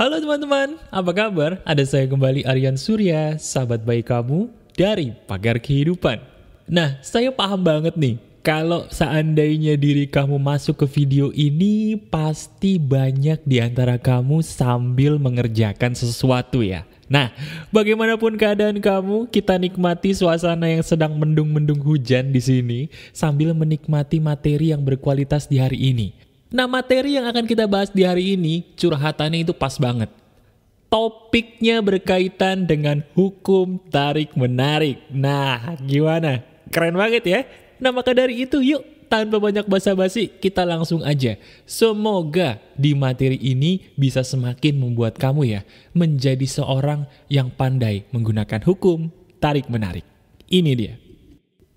Halo teman-teman, apa kabar? Ada saya kembali Aryan Surya, sahabat baik kamu dari Pagar Kehidupan. Nah, saya paham banget nih, kalau seandainya diri kamu masuk ke video ini, pasti banyak di antara kamu sambil mengerjakan sesuatu ya. Nah, bagaimanapun keadaan kamu, kita nikmati suasana yang sedang mendung-mendung hujan di sini sambil menikmati materi yang berkualitas di hari ini. Nah materi yang akan kita bahas di hari ini curhatannya itu pas banget. Topiknya berkaitan dengan hukum tarik-menarik. Nah gimana? Keren banget ya? Nah maka dari itu yuk tanpa banyak basa-basi kita langsung aja. Semoga di materi ini bisa semakin membuat kamu ya menjadi seorang yang pandai menggunakan hukum tarik-menarik. Ini dia.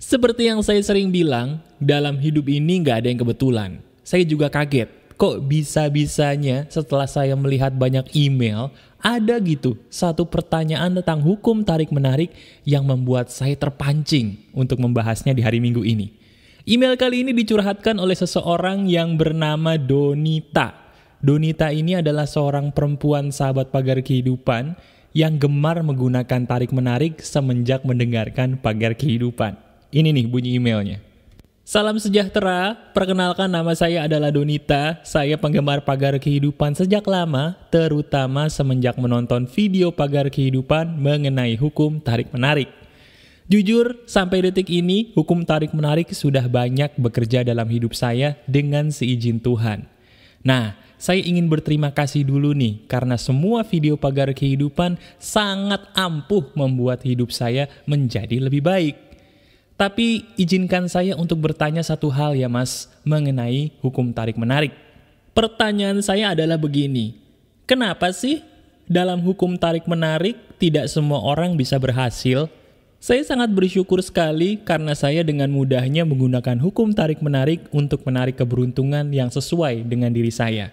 Seperti yang saya sering bilang, dalam hidup ini nggak ada yang kebetulan saya juga kaget. Kok bisa-bisanya setelah saya melihat banyak email, ada gitu satu pertanyaan tentang hukum tarik-menarik yang membuat saya terpancing untuk membahasnya di hari Minggu ini. Email kali ini dicurhatkan oleh seseorang yang bernama Donita. Donita ini adalah seorang perempuan sahabat pagar kehidupan yang gemar menggunakan tarik-menarik semenjak mendengarkan pagar kehidupan. Ini nih bunyi emailnya. Salam sejahtera, perkenalkan nama saya adalah Donita. Saya penggemar pagar kehidupan sejak lama, terutama semenjak menonton video pagar kehidupan mengenai hukum tarik-menarik. Jujur, sampai detik ini, hukum tarik-menarik sudah banyak bekerja dalam hidup saya dengan seizin Tuhan. Nah, saya ingin berterima kasih dulu nih, karena semua video pagar kehidupan sangat ampuh membuat hidup saya menjadi lebih baik. Tapi izinkan saya untuk bertanya satu hal ya mas, mengenai hukum tarik-menarik. Pertanyaan saya adalah begini, kenapa sih dalam hukum tarik-menarik tidak semua orang bisa berhasil? Saya sangat bersyukur sekali karena saya dengan mudahnya menggunakan hukum tarik-menarik untuk menarik keberuntungan yang sesuai dengan diri saya.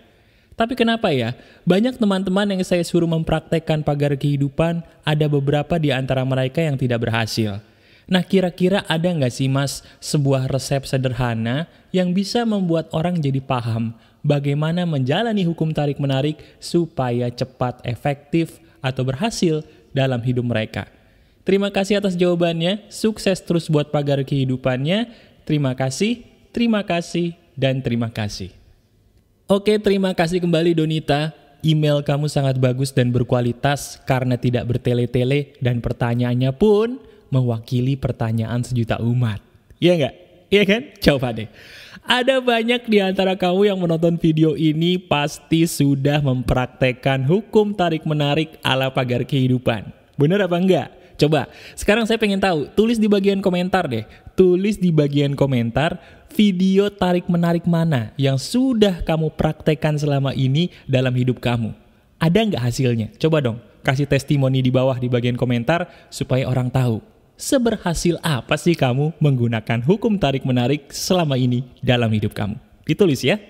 Tapi kenapa ya? Banyak teman-teman yang saya suruh mempraktekkan pagar kehidupan, ada beberapa di antara mereka yang tidak berhasil. Nah kira-kira ada nggak sih mas sebuah resep sederhana yang bisa membuat orang jadi paham bagaimana menjalani hukum tarik-menarik supaya cepat efektif atau berhasil dalam hidup mereka? Terima kasih atas jawabannya, sukses terus buat pagar kehidupannya. Terima kasih, terima kasih, dan terima kasih. Oke, terima kasih kembali Donita. Email kamu sangat bagus dan berkualitas karena tidak bertele-tele dan pertanyaannya pun mewakili pertanyaan sejuta umat. Iya nggak? Iya kan? Coba deh. Ada banyak di antara kamu yang menonton video ini pasti sudah mempraktekkan hukum tarik-menarik ala pagar kehidupan. Bener apa enggak? Coba, sekarang saya pengen tahu, tulis di bagian komentar deh. Tulis di bagian komentar video tarik-menarik mana yang sudah kamu praktekkan selama ini dalam hidup kamu. Ada nggak hasilnya? Coba dong, kasih testimoni di bawah di bagian komentar supaya orang tahu seberhasil apa sih kamu menggunakan hukum tarik-menarik selama ini dalam hidup kamu? Ditulis ya.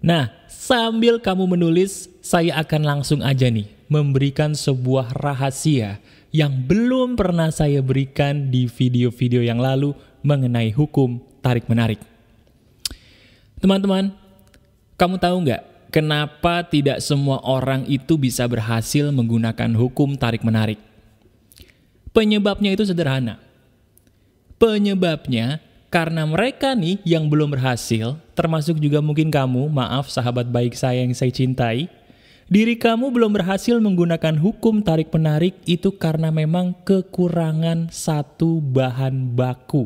Nah, sambil kamu menulis, saya akan langsung aja nih memberikan sebuah rahasia yang belum pernah saya berikan di video-video yang lalu mengenai hukum tarik-menarik. Teman-teman, kamu tahu nggak kenapa tidak semua orang itu bisa berhasil menggunakan hukum tarik-menarik? Penyebabnya itu sederhana. Penyebabnya karena mereka nih yang belum berhasil, termasuk juga mungkin kamu, maaf sahabat baik saya yang saya cintai, diri kamu belum berhasil menggunakan hukum tarik-menarik itu karena memang kekurangan satu bahan baku.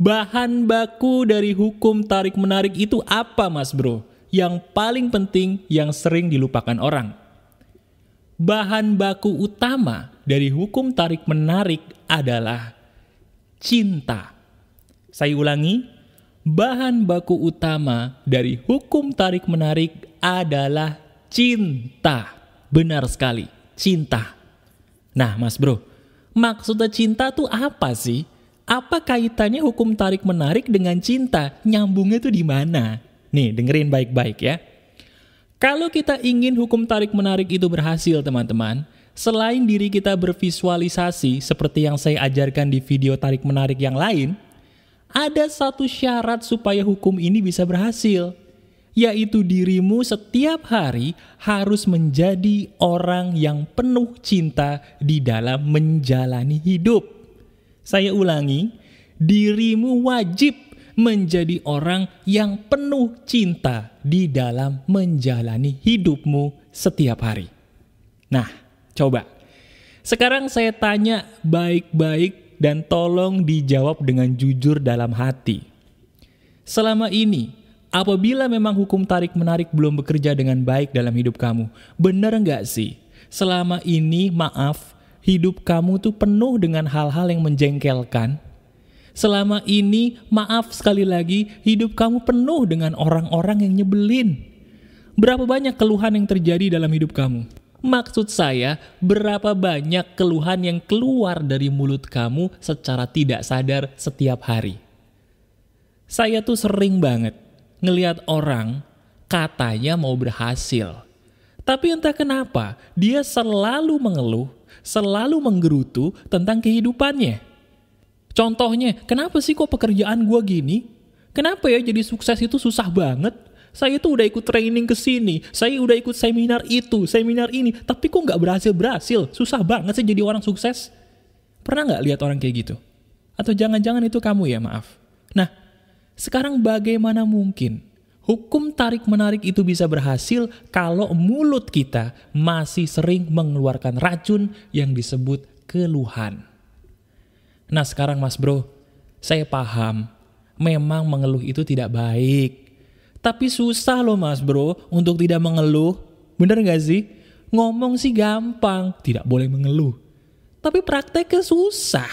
Bahan baku dari hukum tarik-menarik itu apa mas bro? Yang paling penting yang sering dilupakan orang. Bahan baku utama dari hukum tarik menarik adalah cinta. Saya ulangi, bahan baku utama dari hukum tarik menarik adalah cinta. Benar sekali, cinta. Nah, Mas Bro, maksudnya cinta tuh apa sih? Apa kaitannya hukum tarik menarik dengan cinta? Nyambungnya tuh di mana? Nih, dengerin baik-baik ya. Kalau kita ingin hukum tarik menarik itu berhasil, teman-teman, Selain diri kita bervisualisasi seperti yang saya ajarkan di video tarik-menarik yang lain, ada satu syarat supaya hukum ini bisa berhasil, yaitu dirimu setiap hari harus menjadi orang yang penuh cinta di dalam menjalani hidup. Saya ulangi, dirimu wajib menjadi orang yang penuh cinta di dalam menjalani hidupmu setiap hari. Nah, Coba. Sekarang saya tanya baik-baik dan tolong dijawab dengan jujur dalam hati. Selama ini, apabila memang hukum tarik-menarik belum bekerja dengan baik dalam hidup kamu, benar nggak sih? Selama ini, maaf, hidup kamu tuh penuh dengan hal-hal yang menjengkelkan. Selama ini, maaf sekali lagi, hidup kamu penuh dengan orang-orang yang nyebelin. Berapa banyak keluhan yang terjadi dalam hidup kamu? Maksud saya, berapa banyak keluhan yang keluar dari mulut kamu secara tidak sadar setiap hari? Saya tuh sering banget ngelihat orang katanya mau berhasil. Tapi entah kenapa, dia selalu mengeluh, selalu menggerutu tentang kehidupannya. Contohnya, kenapa sih kok pekerjaan gua gini? Kenapa ya jadi sukses itu susah banget? Saya itu udah ikut training ke sini, saya udah ikut seminar itu, seminar ini, tapi kok nggak berhasil-berhasil? Susah banget sih jadi orang sukses. Pernah nggak lihat orang kayak gitu? Atau jangan-jangan itu kamu ya, maaf. Nah, sekarang bagaimana mungkin hukum tarik-menarik itu bisa berhasil kalau mulut kita masih sering mengeluarkan racun yang disebut keluhan? Nah sekarang mas bro, saya paham memang mengeluh itu tidak baik. Tapi susah loh mas bro untuk tidak mengeluh. Bener gak sih? Ngomong sih gampang, tidak boleh mengeluh. Tapi prakteknya susah.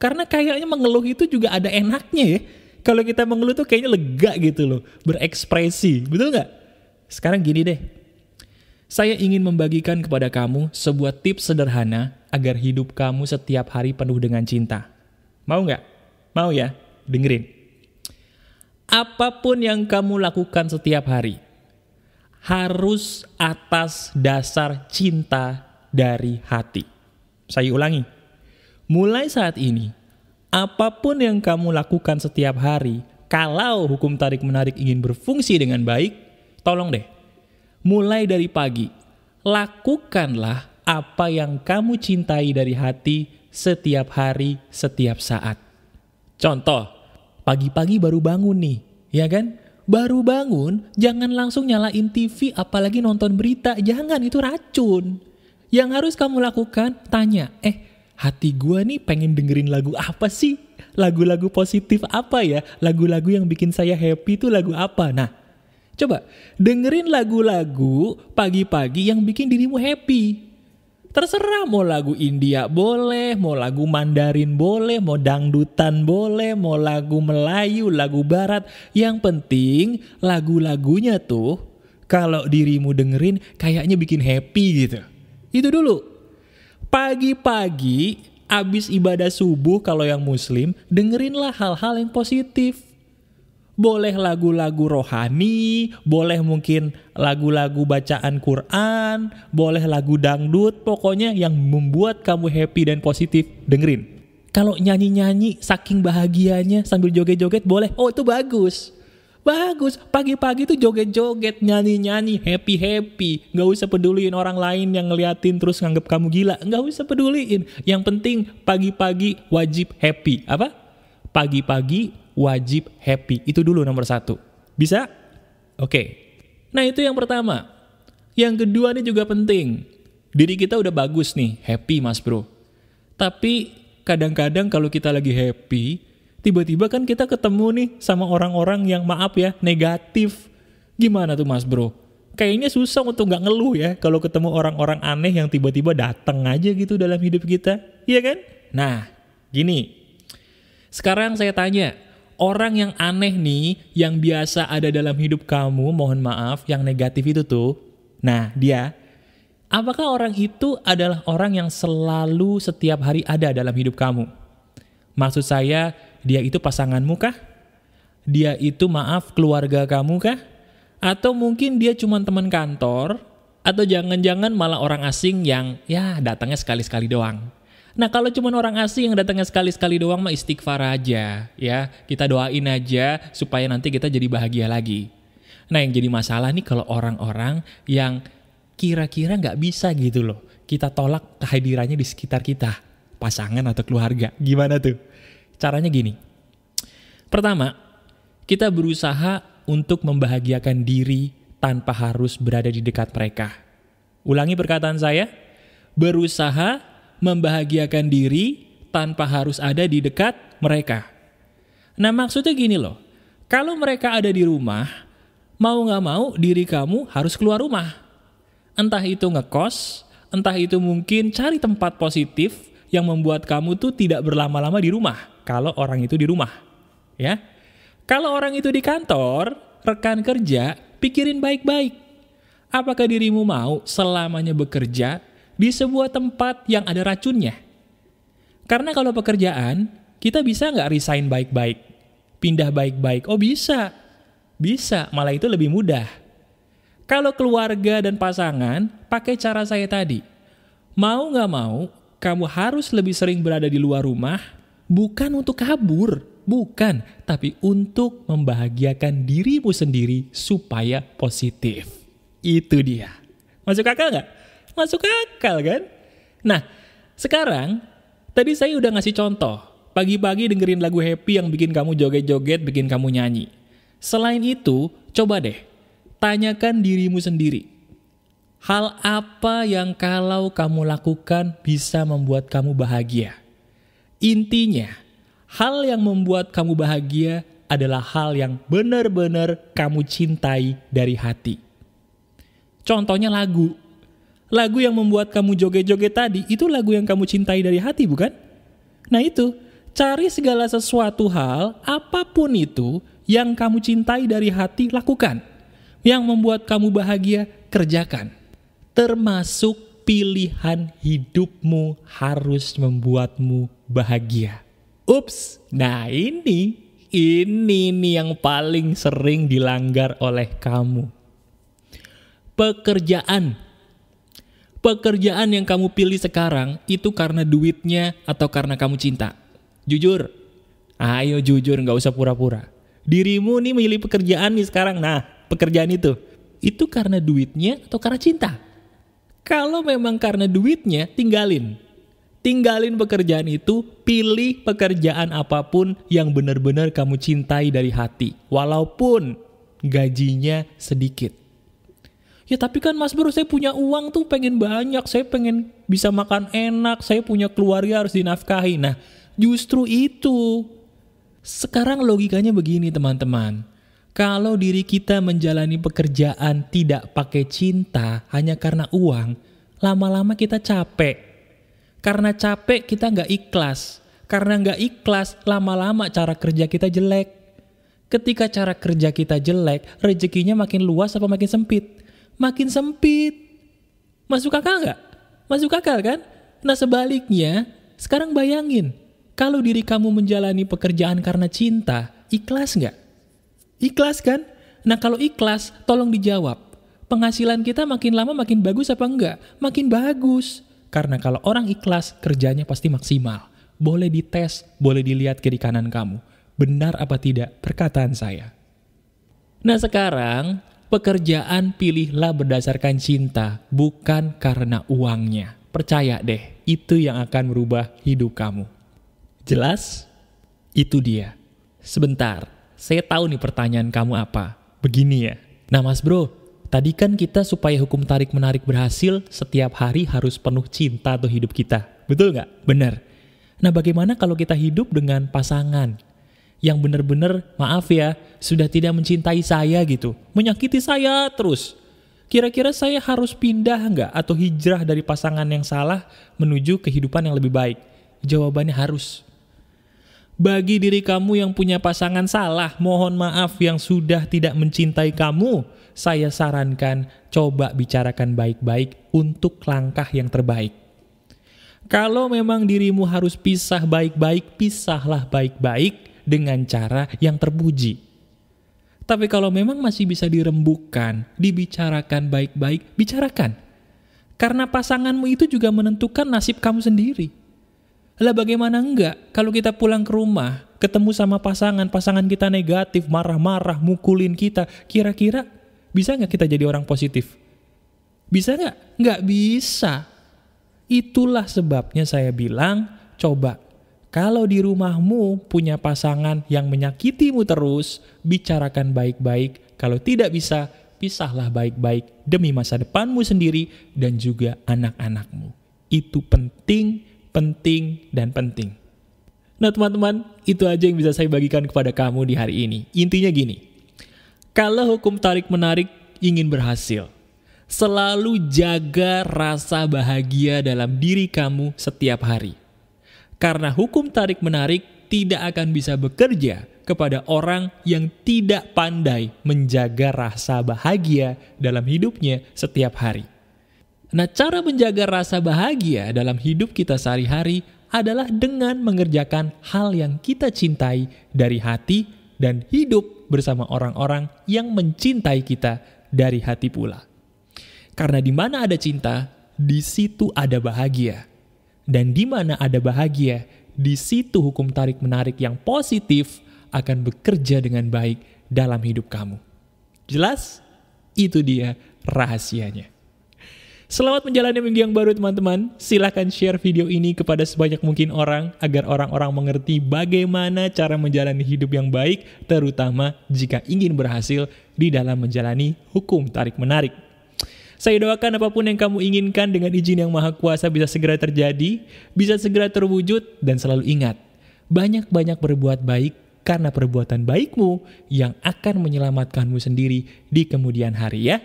Karena kayaknya mengeluh itu juga ada enaknya ya. Kalau kita mengeluh tuh kayaknya lega gitu loh. Berekspresi, betul gak? Sekarang gini deh. Saya ingin membagikan kepada kamu sebuah tips sederhana agar hidup kamu setiap hari penuh dengan cinta. Mau gak? Mau ya? Dengerin apapun yang kamu lakukan setiap hari harus atas dasar cinta dari hati. Saya ulangi, mulai saat ini, apapun yang kamu lakukan setiap hari, kalau hukum tarik-menarik ingin berfungsi dengan baik, tolong deh, mulai dari pagi, lakukanlah apa yang kamu cintai dari hati setiap hari, setiap saat. Contoh, Pagi-pagi baru bangun nih, ya kan? Baru bangun, jangan langsung nyalain TV apalagi nonton berita. Jangan, itu racun. Yang harus kamu lakukan, tanya, eh hati gue nih pengen dengerin lagu apa sih? Lagu-lagu positif apa ya? Lagu-lagu yang bikin saya happy itu lagu apa? Nah, coba dengerin lagu-lagu pagi-pagi yang bikin dirimu happy Terserah mau lagu India boleh, mau lagu Mandarin boleh, mau dangdutan boleh, mau lagu Melayu, lagu Barat. Yang penting lagu-lagunya tuh kalau dirimu dengerin kayaknya bikin happy gitu. Itu dulu. Pagi-pagi abis ibadah subuh kalau yang muslim dengerinlah hal-hal yang positif boleh lagu-lagu rohani, boleh mungkin lagu-lagu bacaan Quran, boleh lagu dangdut, pokoknya yang membuat kamu happy dan positif, dengerin. Kalau nyanyi-nyanyi saking bahagianya sambil joget-joget boleh, oh itu bagus. Bagus, pagi-pagi tuh joget-joget, nyanyi-nyanyi, happy-happy. Gak usah peduliin orang lain yang ngeliatin terus nganggep kamu gila. Gak usah peduliin. Yang penting pagi-pagi wajib happy. Apa? Pagi-pagi wajib happy. Itu dulu nomor satu. Bisa? Oke. Okay. Nah itu yang pertama. Yang kedua ini juga penting. Diri kita udah bagus nih, happy mas bro. Tapi kadang-kadang kalau kita lagi happy, tiba-tiba kan kita ketemu nih sama orang-orang yang maaf ya, negatif. Gimana tuh mas bro? Kayaknya susah untuk nggak ngeluh ya kalau ketemu orang-orang aneh yang tiba-tiba datang aja gitu dalam hidup kita. Iya kan? Nah, gini. Sekarang saya tanya, orang yang aneh nih, yang biasa ada dalam hidup kamu, mohon maaf, yang negatif itu tuh. Nah, dia, apakah orang itu adalah orang yang selalu setiap hari ada dalam hidup kamu? Maksud saya, dia itu pasanganmu kah? Dia itu, maaf, keluarga kamu kah? Atau mungkin dia cuma teman kantor, atau jangan-jangan malah orang asing yang ya datangnya sekali-sekali doang. Nah kalau cuma orang asing yang datangnya sekali-sekali doang mah istighfar aja ya. Kita doain aja supaya nanti kita jadi bahagia lagi. Nah yang jadi masalah nih kalau orang-orang yang kira-kira nggak bisa gitu loh. Kita tolak kehadirannya di sekitar kita. Pasangan atau keluarga. Gimana tuh? Caranya gini. Pertama, kita berusaha untuk membahagiakan diri tanpa harus berada di dekat mereka. Ulangi perkataan saya. Berusaha membahagiakan diri tanpa harus ada di dekat mereka. Nah maksudnya gini loh, kalau mereka ada di rumah, mau gak mau diri kamu harus keluar rumah. Entah itu ngekos, entah itu mungkin cari tempat positif yang membuat kamu tuh tidak berlama-lama di rumah. Kalau orang itu di rumah, ya. Kalau orang itu di kantor, rekan kerja, pikirin baik-baik. Apakah dirimu mau selamanya bekerja di sebuah tempat yang ada racunnya. Karena kalau pekerjaan, kita bisa nggak resign baik-baik, pindah baik-baik. Oh bisa, bisa, malah itu lebih mudah. Kalau keluarga dan pasangan, pakai cara saya tadi. Mau nggak mau, kamu harus lebih sering berada di luar rumah, bukan untuk kabur, bukan, tapi untuk membahagiakan dirimu sendiri supaya positif. Itu dia. Masuk akal nggak? masuk akal kan? Nah, sekarang tadi saya udah ngasih contoh. Pagi-pagi dengerin lagu happy yang bikin kamu joget-joget, bikin kamu nyanyi. Selain itu, coba deh, tanyakan dirimu sendiri. Hal apa yang kalau kamu lakukan bisa membuat kamu bahagia? Intinya, hal yang membuat kamu bahagia adalah hal yang benar-benar kamu cintai dari hati. Contohnya lagu. Lagu yang membuat kamu joget-joget tadi, itu lagu yang kamu cintai dari hati, bukan? Nah itu, cari segala sesuatu hal, apapun itu, yang kamu cintai dari hati, lakukan. Yang membuat kamu bahagia, kerjakan. Termasuk pilihan hidupmu harus membuatmu bahagia. Ups, nah ini, ini nih yang paling sering dilanggar oleh kamu. Pekerjaan pekerjaan yang kamu pilih sekarang itu karena duitnya atau karena kamu cinta? Jujur. Ayo jujur, nggak usah pura-pura. Dirimu nih milih pekerjaan nih sekarang. Nah, pekerjaan itu. Itu karena duitnya atau karena cinta? Kalau memang karena duitnya, tinggalin. Tinggalin pekerjaan itu, pilih pekerjaan apapun yang benar-benar kamu cintai dari hati. Walaupun gajinya sedikit ya tapi kan mas bro saya punya uang tuh pengen banyak saya pengen bisa makan enak saya punya keluarga harus dinafkahi nah justru itu sekarang logikanya begini teman-teman kalau diri kita menjalani pekerjaan tidak pakai cinta hanya karena uang lama-lama kita capek karena capek kita nggak ikhlas karena nggak ikhlas lama-lama cara kerja kita jelek ketika cara kerja kita jelek rezekinya makin luas apa makin sempit makin sempit. Masuk akal nggak? Masuk akal kan? Nah sebaliknya, sekarang bayangin, kalau diri kamu menjalani pekerjaan karena cinta, ikhlas nggak? Ikhlas kan? Nah kalau ikhlas, tolong dijawab. Penghasilan kita makin lama makin bagus apa enggak? Makin bagus. Karena kalau orang ikhlas, kerjanya pasti maksimal. Boleh dites, boleh dilihat kiri kanan kamu. Benar apa tidak perkataan saya? Nah sekarang, Pekerjaan pilihlah berdasarkan cinta, bukan karena uangnya. Percaya deh, itu yang akan merubah hidup kamu. Jelas? Itu dia. Sebentar, saya tahu nih pertanyaan kamu apa. Begini ya. Nah mas bro, tadi kan kita supaya hukum tarik-menarik berhasil, setiap hari harus penuh cinta tuh hidup kita. Betul nggak? Bener. Nah bagaimana kalau kita hidup dengan pasangan? yang benar-benar maaf ya sudah tidak mencintai saya gitu menyakiti saya terus kira-kira saya harus pindah nggak atau hijrah dari pasangan yang salah menuju kehidupan yang lebih baik jawabannya harus bagi diri kamu yang punya pasangan salah mohon maaf yang sudah tidak mencintai kamu saya sarankan coba bicarakan baik-baik untuk langkah yang terbaik kalau memang dirimu harus pisah baik-baik pisahlah baik-baik dengan cara yang terpuji. Tapi kalau memang masih bisa dirembukan, dibicarakan baik-baik, bicarakan. Karena pasanganmu itu juga menentukan nasib kamu sendiri. Lah bagaimana enggak kalau kita pulang ke rumah, ketemu sama pasangan, pasangan kita negatif, marah-marah, mukulin kita, kira-kira bisa enggak kita jadi orang positif? Bisa enggak? Enggak bisa. Itulah sebabnya saya bilang, coba kalau di rumahmu punya pasangan yang menyakitimu terus, bicarakan baik-baik. Kalau tidak bisa, pisahlah baik-baik demi masa depanmu sendiri dan juga anak-anakmu. Itu penting, penting, dan penting. Nah teman-teman, itu aja yang bisa saya bagikan kepada kamu di hari ini. Intinya gini, kalau hukum tarik-menarik ingin berhasil, selalu jaga rasa bahagia dalam diri kamu setiap hari karena hukum tarik-menarik tidak akan bisa bekerja kepada orang yang tidak pandai menjaga rasa bahagia dalam hidupnya setiap hari. Nah, cara menjaga rasa bahagia dalam hidup kita sehari-hari adalah dengan mengerjakan hal yang kita cintai dari hati dan hidup bersama orang-orang yang mencintai kita dari hati pula. Karena di mana ada cinta, di situ ada bahagia. Dan di mana ada bahagia, di situ hukum tarik-menarik yang positif akan bekerja dengan baik dalam hidup kamu. Jelas? Itu dia rahasianya. Selamat menjalani minggu yang baru teman-teman. Silahkan share video ini kepada sebanyak mungkin orang agar orang-orang mengerti bagaimana cara menjalani hidup yang baik terutama jika ingin berhasil di dalam menjalani hukum tarik-menarik. Saya doakan apapun yang kamu inginkan dengan izin yang maha kuasa bisa segera terjadi, bisa segera terwujud, dan selalu ingat, banyak-banyak berbuat baik karena perbuatan baikmu yang akan menyelamatkanmu sendiri di kemudian hari ya.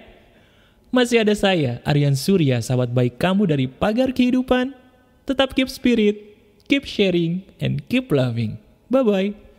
Masih ada saya, Aryan Surya, sahabat baik kamu dari pagar kehidupan. Tetap keep spirit, keep sharing, and keep loving. Bye-bye.